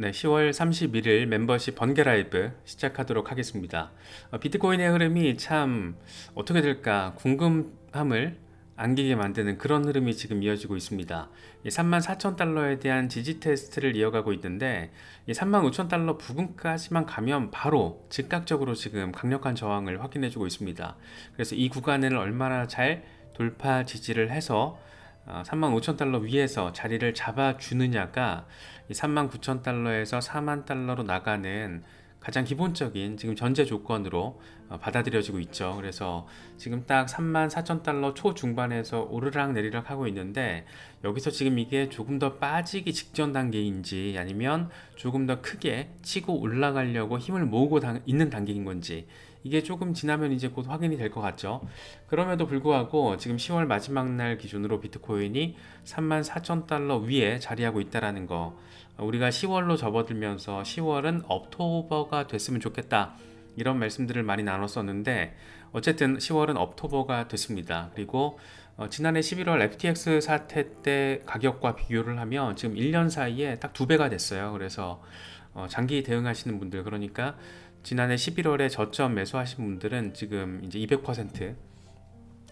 네, 10월 31일 멤버십 번개 라이브 시작하도록 하겠습니다. 어, 비트코인의 흐름이 참 어떻게 될까 궁금함을 안기게 만드는 그런 흐름이 지금 이어지고 있습니다. 34,000달러에 대한 지지 테스트를 이어가고 있는데 35,000달러 부근까지만 가면 바로 즉각적으로 지금 강력한 저항을 확인해주고 있습니다. 그래서 이 구간을 얼마나 잘 돌파 지지를 해서 어, 35,000달러 위에서 자리를 잡아주느냐가 이 39,000달러에서 4만 달러로 나가는 가장 기본적인 지금 전제 조건으로 어, 받아들여지고 있죠. 그래서 지금 딱 34,000달러 초중반에서 오르락 내리락 하고 있는데 여기서 지금 이게 조금 더 빠지기 직전 단계인지 아니면 조금 더 크게 치고 올라가려고 힘을 모으고 있는 단계인 건지 이게 조금 지나면 이제 곧 확인이 될 것 같죠. 그럼에도 불구하고 지금 10월 마지막 날 기준으로 비트코인이 34,000달러 위에 자리하고 있다라는 거. 우리가 10월로 접어들면서 10월은 업토버가 됐으면 좋겠다. 이런 말씀들을 많이 나눴었는데 어쨌든 10월은 업토버가 됐습니다. 그리고 어, 지난해 11월 FTX 사태 때 가격과 비교를 하면 지금 1년 사이에 딱 두 배가 됐어요. 그래서 어, 장기 대응하시는 분들 그러니까 지난해 11월에 저점 매수하신 분들은 지금 이제 200%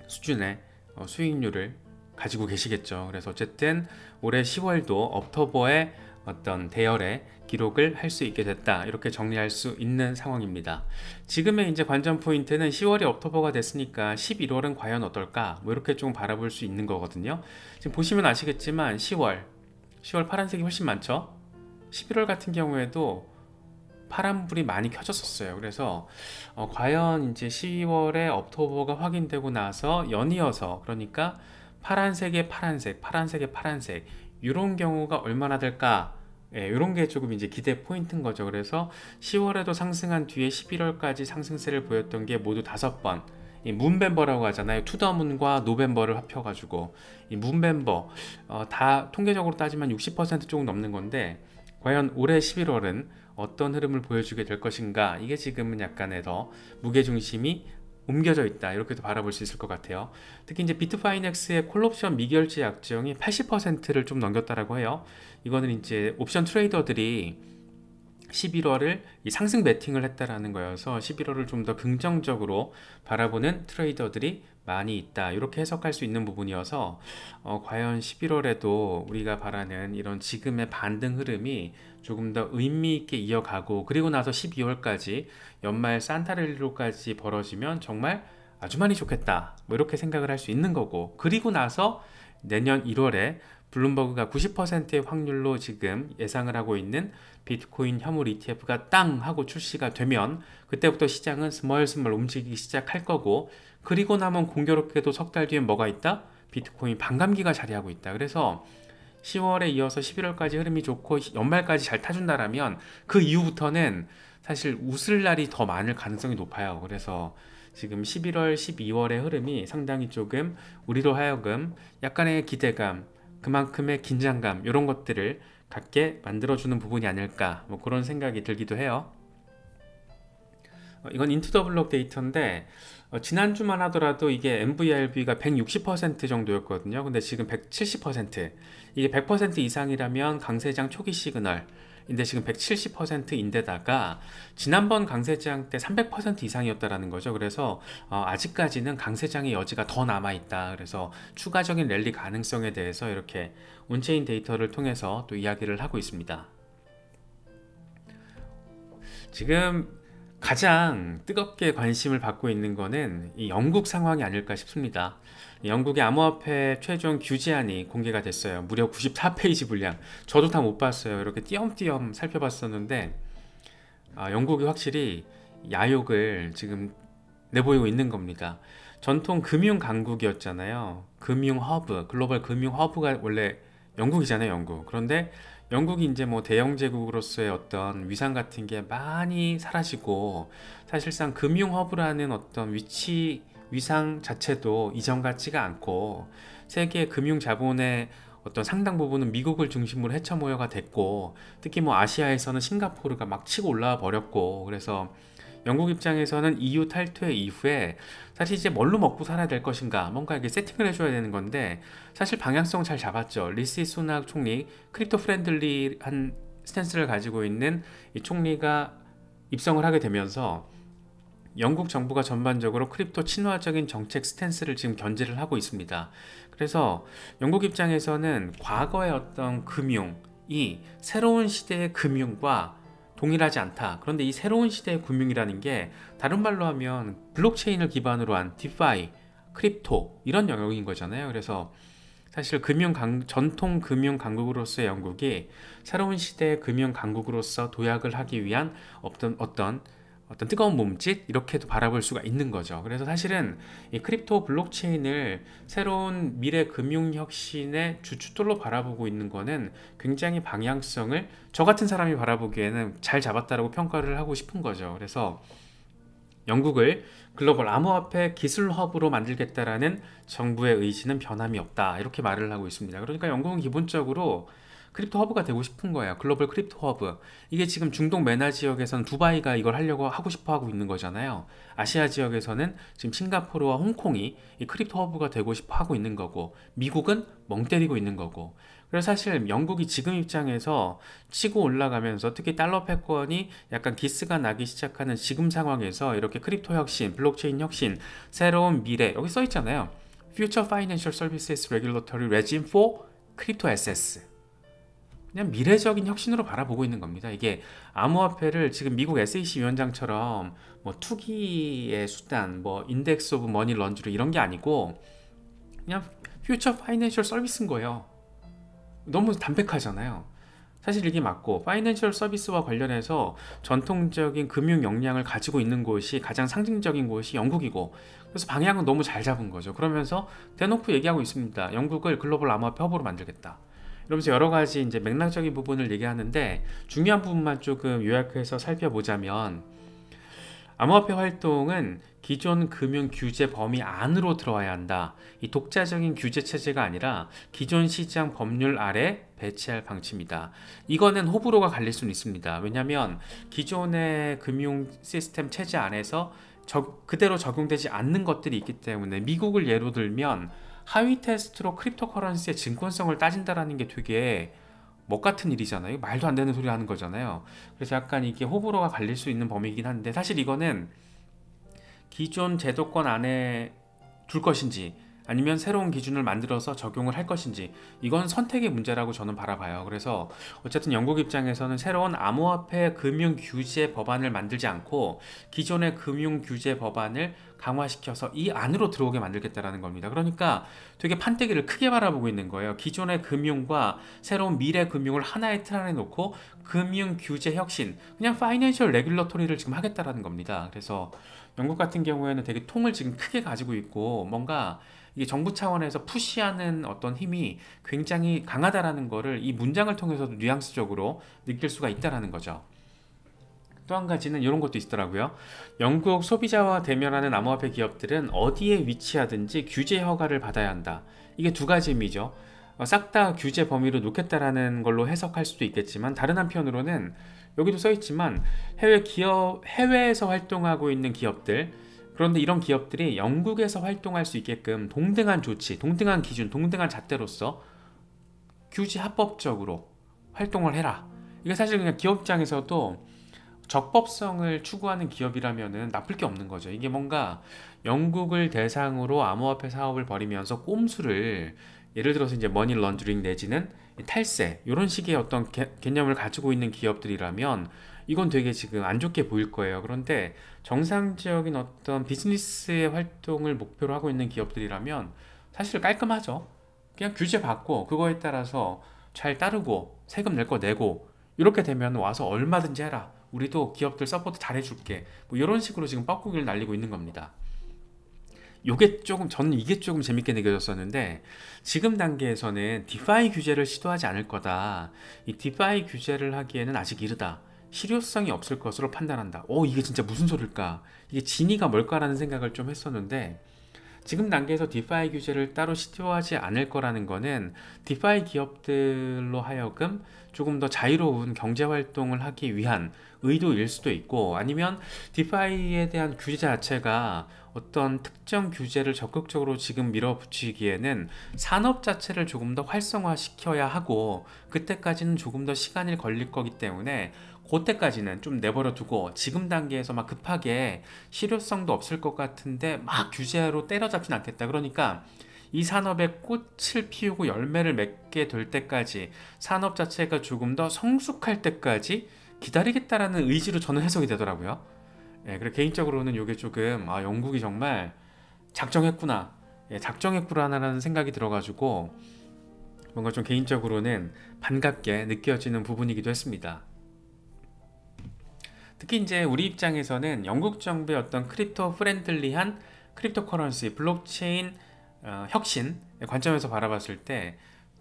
수준의 어, 수익률을 가지고 계시겠죠. 그래서 어쨌든 올해 10월도 업터버의 어떤 대열의 기록을 할 수 있게 됐다 이렇게 정리할 수 있는 상황입니다 지금의 이제 관전 포인트는 10월이 업터버가 됐으니까 11월은 과연 어떨까 뭐 이렇게 좀 바라볼 수 있는 거거든요 지금 보시면 아시겠지만 10월 10월 파란색이 훨씬 많죠 11월 같은 경우에도 파란불이 많이 켜졌었어요. 그래서 어, 과연 이제 1 2월에 업토버가 확인되고 나서 연이어서 그러니까 파란색에 파란색, 파란색에 파란색 이런 경우가 얼마나 될까? 예, 이런 게 조금 이제 기대 포인트인 거죠. 그래서 10월에도 상승한 뒤에 11월까지 상승세를 보였던 게 모두 다섯 번. 이 문벤버라고 하잖아요. 투더문과 노벤버를 합혀가지고이 문벤버 어, 다 통계적으로 따지면 60% 조금 넘는 건데 과연 올해 11월은 어떤 흐름을 보여주게 될 것인가 이게 지금은 약간의 더 무게중심이 옮겨져 있다 이렇게도 바라볼 수 있을 것 같아요 특히 이제 비트파이넥스의 콜옵션 미결제 약정이 80%를 좀 넘겼다라고 해요 이거는 이제 옵션 트레이더들이 11월을 상승 베팅을 했다라는 거여서 11월을 좀 더 긍정적으로 바라보는 트레이더들이 많이 있다 이렇게 해석할 수 있는 부분이어서 어, 과연 11월에도 우리가 바라는 이런 지금의 반등 흐름이 조금 더 의미 있게 이어가고 그리고 나서 12월까지 연말 산타렐리로까지 벌어지면 정말 아주 많이 좋겠다 뭐 이렇게 생각을 할 수 있는 거고 그리고 나서 내년 1월에 블룸버그가 90%의 확률로 지금 예상을 하고 있는 비트코인 혐오 ETF가 땅 하고 출시가 되면 그때부터 시장은 스멀스멀 움직이기 시작할 거고 그리고 나면 공교롭게도 석 달뒤엔 뭐가 있다? 비트코인 반감기가 자리하고 있다. 그래서 10월에 이어서 11월까지 흐름이 좋고 연말까지 잘 타준다라면 그 이후부터는 사실 웃을 날이 더 많을 가능성이 높아요. 그래서 지금 11월, 12월의 흐름이 상당히 조금 우리로 하여금 약간의 기대감, 그만큼의 긴장감 이런 것들을 갖게 만들어주는 부분이 아닐까 뭐 그런 생각이 들기도 해요. 어, 이건 인투더블록 데이터인데 어, 지난주만 하더라도 이게 MVRB가 160% 정도였거든요. 근데 지금 170% 이게 100% 이상이라면 강세장 초기 시그널 근데 지금 170%인데다가 지난번 강세장 때 300% 이상이었다라는 거죠. 그래서 어 아직까지는 강세장의 여지가 더 남아 있다. 그래서 추가적인 랠리 가능성에 대해서 이렇게 온체인 데이터를 통해서 또 이야기를 하고 있습니다. 지금 가장 뜨겁게 관심을 받고 있는 것은 영국 상황이 아닐까 싶습니다. 영국의 암호화폐 최종 규제안이 공개가 됐어요. 무려 94페이지 분량. 저도 다 못 봤어요. 이렇게 띄엄띄엄 살펴봤었는데 아, 영국이 확실히 야욕을 지금 내보이고 있는 겁니다. 전통 금융 강국이었잖아요. 금융 허브, 글로벌 금융 허브가 원래 영국이잖아요, 영국. 그런데 영국이 이제 뭐 대영 제국으로서의 어떤 위상 같은 게 많이 사라지고 사실상 금융 허브라는 어떤 위치 위상 자체도 이전 같지가 않고 세계 금융 자본의 어떤 상당 부분은 미국을 중심으로 헤쳐 모여가 됐고 특히 뭐 아시아에서는 싱가포르가 막 치고 올라와 버렸고 그래서 영국 입장에서는 EU 탈퇴 이후에 사실 이제 뭘로 먹고 살아야 될 것인가 뭔가 이게 렇 세팅을 해줘야 되는 건데 사실 방향성 잘 잡았죠. 리시 수낙 총리 크립토 프렌들리한 스탠스를 가지고 있는 이 총리가 입성을 하게 되면서 영국 정부가 전반적으로 크립토 친화적인 정책 스탠스를 지금 견제를 하고 있습니다. 그래서 영국 입장에서는 과거의 어떤 금융이 새로운 시대의 금융과 동일하지 않다. 그런데 이 새로운 시대의 금융이라는 게 다른 말로 하면 블록체인을 기반으로 한 디파이, 크립토 이런 영역인 거잖아요. 그래서 사실 금융 강, 전통 금융 강국으로서의 영국이 새로운 시대의 금융 강국으로서 도약을 하기 위한 어떤 어떤 어떤 뜨거운 몸짓 이렇게도 바라볼 수가 있는 거죠. 그래서 사실은 이 크립토 블록체인을 새로운 미래 금융 혁신의 주춧돌로 바라보고 있는 거는 굉장히 방향성을 저 같은 사람이 바라보기에는 잘 잡았다라고 평가를 하고 싶은 거죠. 그래서 영국을 글로벌 암호화폐 기술 허브로 만들겠다라는 정부의 의지는 변함이 없다 이렇게 말을 하고 있습니다. 그러니까 영국은 기본적으로 크립토 허브가 되고 싶은 거예요. 글로벌 크립토 허브. 이게 지금 중동 메나 지역에서는 두바이가 이걸 하려고 하고 싶어 하고 있는 거잖아요. 아시아 지역에서는 지금 싱가포르와 홍콩이 이 크립토 허브가 되고 싶어 하고 있는 거고 미국은 멍 때리고 있는 거고 그래서 사실 영국이 지금 입장에서 치고 올라가면서 특히 달러 패권이 약간 기스가 나기 시작하는 지금 상황에서 이렇게 크립토 혁신, 블록체인 혁신, 새로운 미래 여기 써 있잖아요. Future Financial Services Regulatory Regime for Crypto Assets 그냥 미래적인 혁신으로 바라보고 있는 겁니다. 이게 암호화폐를 지금 미국 SEC 위원장처럼 뭐 투기의 수단, 뭐 인덱스 오브 머니 런지로 이런 게 아니고 그냥 퓨처 파이낸셜 서비스인 거예요. 너무 담백하잖아요. 사실 이게 맞고 파이낸셜 서비스와 관련해서 전통적인 금융 역량을 가지고 있는 곳이 가장 상징적인 곳이 영국이고 그래서 방향은 너무 잘 잡은 거죠. 그러면서 대놓고 얘기하고 있습니다. 영국을 글로벌 암호화폐 허브로 만들겠다. 이러면서 여러 가지 이제 맥락적인 부분을 얘기하는데 중요한 부분만 조금 요약해서 살펴보자면 암호화폐 활동은 기존 금융 규제 범위 안으로 들어와야 한다. 이 독자적인 규제 체제가 아니라 기존 시장 법률 아래 배치할 방침이다. 이거는 호불호가 갈릴 수는 있습니다. 왜냐하면 기존의 금융 시스템 체제 안에서 저, 그대로 적용되지 않는 것들이 있기 때문에 미국을 예로 들면 하위 테스트로 크립토커런시의 증권성을 따진다라는 게 되게 먹 같은 일이잖아요. 말도 안 되는 소리 하는 거잖아요. 그래서 약간 이게 호불호가 갈릴 수 있는 범위이긴 한데 사실 이거는 기존 제도권 안에 둘 것인지 아니면 새로운 기준을 만들어서 적용을 할 것인지 이건 선택의 문제라고 저는 바라봐요. 그래서 어쨌든 영국 입장에서는 새로운 암호화폐 금융 규제 법안을 만들지 않고 기존의 금융 규제 법안을 강화시켜서 이 안으로 들어오게 만들겠다라는 겁니다. 그러니까 되게 판때기를 크게 바라보고 있는 거예요. 기존의 금융과 새로운 미래 금융을 하나의 틀 안에 놓고 금융 규제 혁신, 그냥 파이낸셜 레귤러토리를 지금 하겠다라는 겁니다. 그래서 영국 같은 경우에는 되게 통을 지금 크게 가지고 있고 뭔가 이게 정부 차원에서 푸시하는 어떤 힘이 굉장히 강하다라는 거를 이 문장을 통해서도 뉘앙스적으로 느낄 수가 있다라는 거죠. 또한 가지는 이런 것도 있더라고요. 영국 소비자와 대면하는 암호화폐 기업들은 어디에 위치하든지 규제 허가를 받아야 한다. 이게 두 가지 의미죠. 어, 싹다 규제 범위로 놓겠다라는 걸로 해석할 수도 있겠지만 다른 한편으로는 여기도 써 있지만 해외 기업 해외에서 활동하고 있는 기업들 그런데 이런 기업들이 영국에서 활동할 수 있게끔 동등한 조치, 동등한 기준, 동등한 잣대로서 규제 합법적으로 활동을 해라. 이게 사실 그냥 기업 장에서도 적법성을 추구하는 기업이라면 나쁠 게 없는 거죠. 이게 뭔가 영국을 대상으로 암호화폐 사업을 벌이면서 꼼수를 예를 들어서 이제 머니 런드링 내지는 탈세 이런 식의 어떤 개, 개념을 가지고 있는 기업들이라면 이건 되게 지금 안 좋게 보일 거예요. 그런데 정상적인 어떤 비즈니스의 활동을 목표로 하고 있는 기업들이라면 사실 깔끔하죠. 그냥 규제 받고 그거에 따라서 잘 따르고 세금 낼 거 내고 이렇게 되면 와서 얼마든지 해라. 우리도 기업들 서포트 잘해줄게 뭐 이런 식으로 지금 뻐꾸기를 날리고 있는 겁니다 요게 조금 저는 이게 조금 재밌게 느껴졌었는데 지금 단계에서는 디파이 규제를 시도하지 않을 거다 이 디파이 규제를 하기에는 아직 이르다 실효성이 없을 것으로 판단한다 오 어, 이게 진짜 무슨 소릴까 이게 진위가 뭘까라는 생각을 좀 했었는데 지금 단계에서 디파이 규제를 따로 시도하지 않을 거라는 거는 디파이 기업들로 하여금 조금 더 자유로운 경제 활동을 하기 위한 의도일 수도 있고 아니면 디파이에 대한 규제 자체가 어떤 특정 규제를 적극적으로 지금 밀어붙이기에는 산업 자체를 조금 더 활성화시켜야 하고 그때까지는 조금 더 시간이 걸릴 거기 때문에 그때까지는 좀 내버려 두고 지금 단계에서 막 급하게 실효성도 없을 것 같은데 막 규제로 때려잡진 않겠다. 그러니까 이 산업의 꽃을 피우고 열매를 맺게 될 때까지 산업 자체가 조금 더 성숙할 때까지 기다리겠다라는 의지로 저는 해석이 되더라고요. 예, 그래 개인적으로는 이게 조금 아 영국이 정말 작정했구나, 예, 작정했구나라는 생각이 들어가지고 뭔가 좀 개인적으로는 반갑게 느껴지는 부분이기도 했습니다. 특히 이제 우리 입장에서는 영국 정부의 어떤 크립토 프렌들리한 크립토 커런시 블록체인 어, 혁신 관점에서 바라봤을 때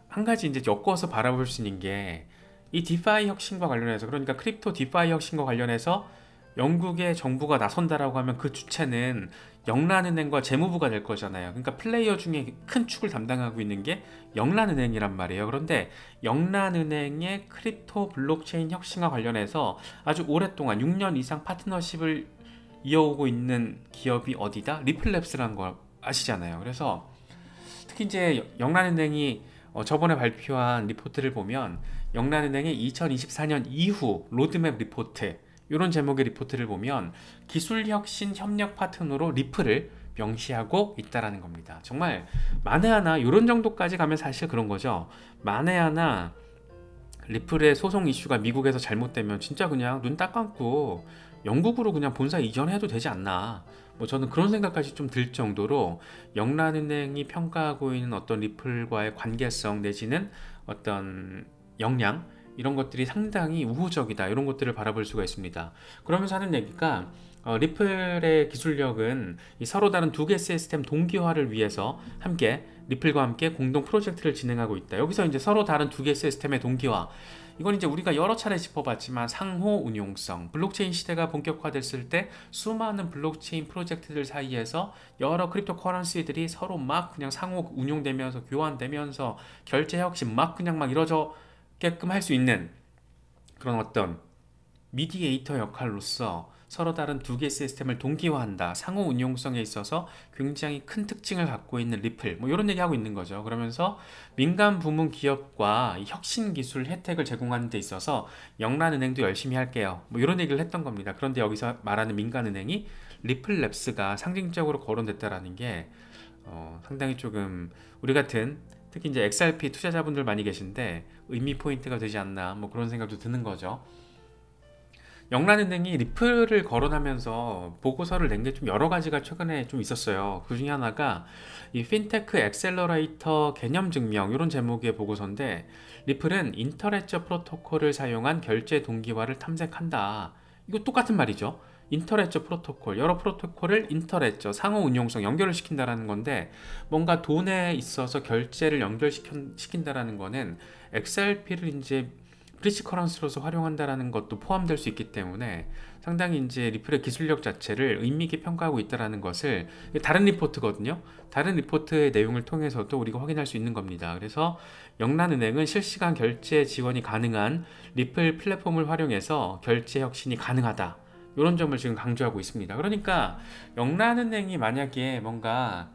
한 가지 이제 엮어서 바라볼 수 있는 게 이 디파이 혁신과 관련해서 그러니까 크립토 디파이 혁신과 관련해서 영국의 정부가 나선다라고 하면 그 주체는 영란은행과 재무부가 될 거잖아요. 그러니까 플레이어 중에 큰 축을 담당하고 있는 게 영란은행이란 말이에요. 그런데 영란은행의 크립토 블록체인 혁신과 관련해서 아주 오랫동안 6년 이상 파트너십을 이어오고 있는 기업이 어디다? 리플랩스란는걸 아시잖아요. 그래서 특히 이제 영란은행이 어, 저번에 발표한 리포트를 보면 영란은행의 2024년 이후 로드맵 리포트 이런 제목의 리포트를 보면 기술혁신 협력 파트너로 리플을 명시하고 있다라는 겁니다. 정말 만에 하나 이런 정도까지 가면 사실 그런 거죠. 만에 하나 리플의 소송 이슈가 미국에서 잘못되면 진짜 그냥 눈 딱 감고 영국으로 그냥 본사 이전해도 되지 않나 뭐 저는 그런 생각까지 좀 들 정도로 영란은행이 평가하고 있는 어떤 리플과의 관계성 내지는 어떤 역량 이런 것들이 상당히 우호적이다 이런 것들을 바라볼 수가 있습니다 그러면서 하는 얘기가 어, 리플의 기술력은 서로 다른 두 개 시스템 동기화를 위해서 함께 리플과 함께 공동 프로젝트를 진행하고 있다 여기서 이제 서로 다른 두 개 시스템의 동기화 이건 이제 우리가 여러 차례 짚어봤지만 상호 운용성 블록체인 시대가 본격화됐을 때 수많은 블록체인 프로젝트들 사이에서 여러 크립토 커런시들이 서로 막 그냥 상호 운용되면서 교환되면서 결제 혁신 막 그냥 막 이러저 깨끔 할수 있는 그런 어떤 미디에이터 역할로서 서로 다른 두 개의 시스템을 동기화한다. 상호 운용성에 있어서 굉장히 큰 특징을 갖고 있는 리플. 뭐 이런 얘기하고 있는 거죠. 그러면서 민간 부문 기업과 혁신 기술 혜택을 제공하는 데 있어서 영란은행도 열심히 할게요. 뭐 이런 얘기를 했던 겁니다. 그런데 여기서 말하는 민간은행이 리플랩스가 상징적으로 거론됐다라는 게 어, 상당히 조금 우리 같은 특히 이제 XRP 투자자분들 많이 계신데 의미 포인트가 되지 않나 뭐 그런 생각도 드는 거죠. 영란은행이 리플을 거론하면서 보고서를 낸 게 좀 여러 가지가 최근에 좀 있었어요. 그 중에 하나가 이 핀테크 엑셀러레이터 개념 증명 이런 제목의 보고서인데 리플은 인터넷적 프로토콜을 사용한 결제 동기화를 탐색한다. 이거 똑같은 말이죠. 인터넷저 프로토콜 여러 프로토콜을 인터넷저 상호 운용성 연결을 시킨다라는 건데 뭔가 돈에 있어서 결제를 연결시킨다라는 거는 XRP를 이제 프리시 커런스로서 활용한다라는 것도 포함될 수 있기 때문에 상당히 이제 리플의 기술력 자체를 의미 있게 평가하고 있다라는 것을 다른 리포트거든요. 다른 리포트의 내용을 통해서도 우리가 확인할 수 있는 겁니다. 그래서 영란은행은 실시간 결제 지원이 가능한 리플 플랫폼을 활용해서 결제 혁신이 가능하다. 이런 점을 지금 강조하고 있습니다. 그러니까 영란은행이 만약에 뭔가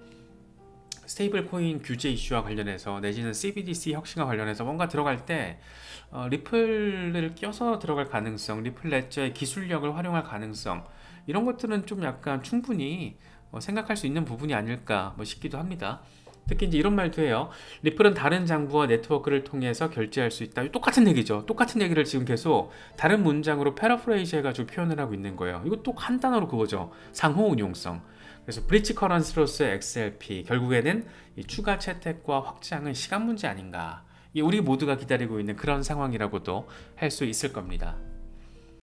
스테이블 코인 규제 이슈와 관련해서 내지는 CBDC 혁신과 관련해서 뭔가 들어갈 때 어, 리플을 껴서 들어갈 가능성, 리플 레저의 기술력을 활용할 가능성 이런 것들은 좀 약간 충분히 어, 생각할 수 있는 부분이 아닐까 뭐 싶기도 합니다. 특히 이제 이런 말도 해요. 리플은 다른 장부와 네트워크를 통해서 결제할 수 있다. 똑같은 얘기죠. 똑같은 얘기를 지금 계속 다른 문장으로 패러프레이즈 해가지고 표현을 하고 있는 거예요. 이거 또간단으로 그거죠. 상호 운용성. 그래서 브릿지 커런스로서의 XLP 결국에는 추가 채택과 확장은 시간 문제 아닌가. 우리 모두가 기다리고 있는 그런 상황이라고도 할 수 있을 겁니다.